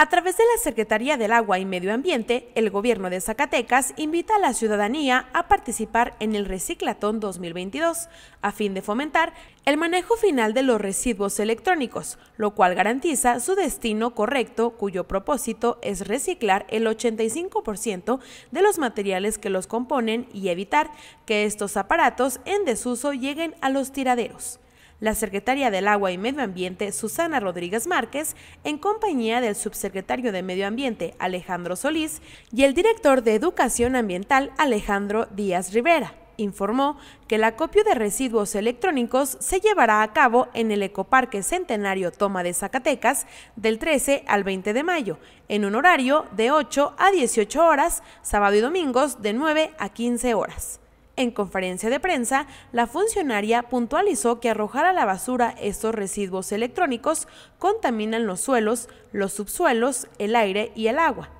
A través de la Secretaría del Agua y Medio Ambiente, el gobierno de Zacatecas invita a la ciudadanía a participar en el Reciclatón 2022, a fin de fomentar el manejo final de los residuos electrónicos, lo cual garantiza su destino correcto, cuyo propósito es reciclar el 85% de los materiales que los componen y evitar que estos aparatos en desuso lleguen a los tiraderos la secretaria del Agua y Medio Ambiente, Susana Rodríguez Márquez, en compañía del subsecretario de Medio Ambiente, Alejandro Solís, y el director de Educación Ambiental, Alejandro Díaz Rivera informó que el acopio de residuos electrónicos se llevará a cabo en el Ecoparque Centenario Toma de Zacatecas del 13 al 20 de mayo, en un horario de 8 a 18 horas, sábado y domingos de 9 a 15 horas. En conferencia de prensa, la funcionaria puntualizó que arrojar a la basura estos residuos electrónicos contaminan los suelos, los subsuelos, el aire y el agua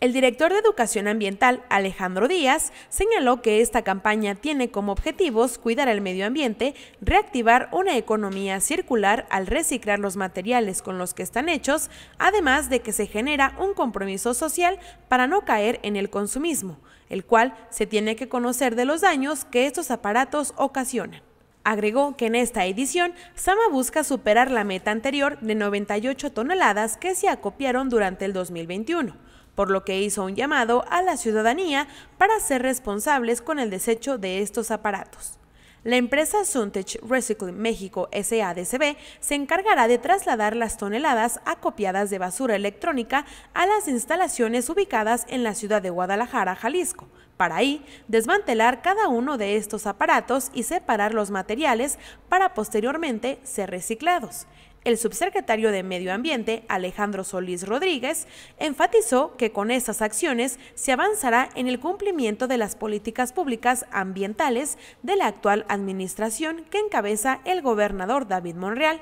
el director de Educación Ambiental, Alejandro Díaz, señaló que esta campaña tiene como objetivos cuidar el medio ambiente, reactivar una economía circular al reciclar los materiales con los que están hechos, además de que se genera un compromiso social para no caer en el consumismo, el cual se tiene que conocer de los daños que estos aparatos ocasionan. Agregó que en esta edición, Sama busca superar la meta anterior de 98 toneladas que se acopiaron durante el 2021 por lo que hizo un llamado a la ciudadanía para ser responsables con el desecho de estos aparatos. La empresa Suntech Recycling México SADCB se encargará de trasladar las toneladas acopiadas de basura electrónica a las instalaciones ubicadas en la ciudad de Guadalajara, Jalisco, para ahí desmantelar cada uno de estos aparatos y separar los materiales para posteriormente ser reciclados. El subsecretario de Medio Ambiente, Alejandro Solís Rodríguez, enfatizó que con estas acciones se avanzará en el cumplimiento de las políticas públicas ambientales de la actual administración que encabeza el gobernador David Monreal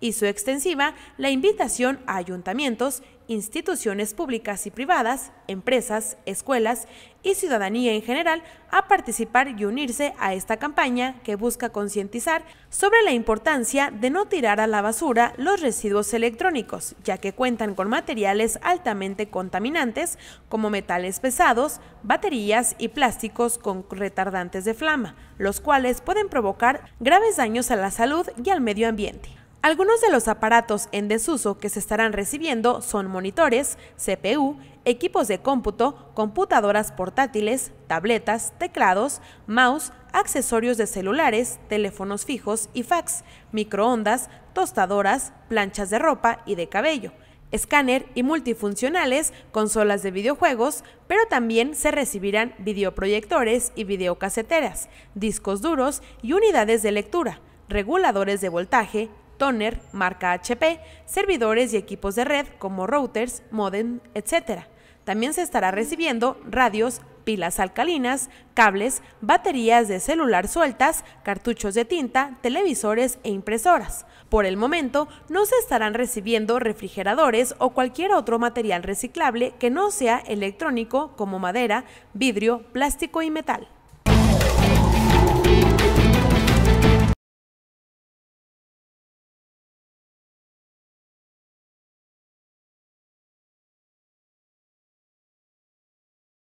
y su extensiva la invitación a ayuntamientos, instituciones públicas y privadas, empresas, escuelas y ciudadanía en general a participar y unirse a esta campaña que busca concientizar sobre la importancia de no tirar a la basura los residuos electrónicos, ya que cuentan con materiales altamente contaminantes como metales pesados, baterías y plásticos con retardantes de flama, los cuales pueden provocar graves daños a la salud y al medio ambiente. Algunos de los aparatos en desuso que se estarán recibiendo son monitores, CPU, equipos de cómputo, computadoras portátiles, tabletas, teclados, mouse, accesorios de celulares, teléfonos fijos y fax, microondas, tostadoras, planchas de ropa y de cabello, escáner y multifuncionales, consolas de videojuegos, pero también se recibirán videoproyectores y videocaseteras, discos duros y unidades de lectura, reguladores de voltaje, toner, marca HP, servidores y equipos de red como routers, modem, etc. También se estará recibiendo radios, pilas alcalinas, cables, baterías de celular sueltas, cartuchos de tinta, televisores e impresoras. Por el momento, no se estarán recibiendo refrigeradores o cualquier otro material reciclable que no sea electrónico como madera, vidrio, plástico y metal.